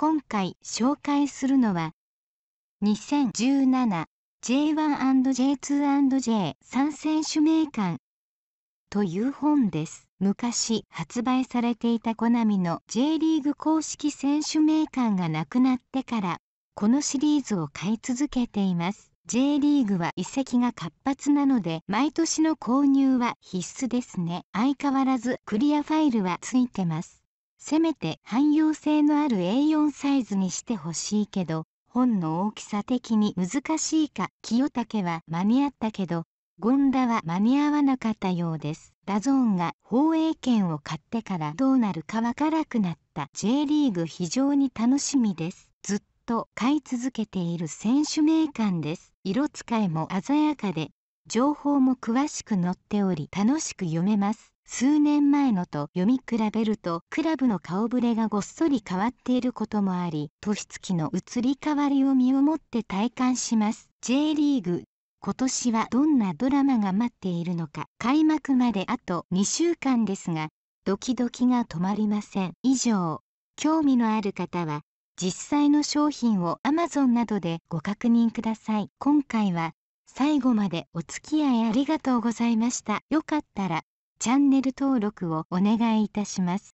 今回紹介するのは 2017J1&J2&J3 選手名鑑という本です。昔発売されていたコナミの J リーグ公式選手名鑑がなくなってからこのシリーズを買い続けています。J リーグは移籍が活発なので毎年の購入は必須ですね。相変わらずクリアファイルはついてます。せめて汎用性のある A4 サイズにしてほしいけど本の大きさ的に難しいか清武は間に合ったけど権田は間に合わなかったようですダゾーンが放映権を買ってからどうなるかわからなくなった J リーグ非常に楽しみですずっと買い続けている選手名鑑です色使いも鮮やかで情報も詳しく載っており楽しく読めます数年前のと読み比べるとクラブの顔ぶれがごっそり変わっていることもあり年月の移り変わりを身をもって体感します J リーグ今年はどんなドラマが待っているのか開幕まであと2週間ですがドキドキが止まりません以上興味のある方は実際の商品を Amazon などでご確認ください今回は最後までお付き合いありがとうございましたよかったらチャンネル登録をお願いいたします。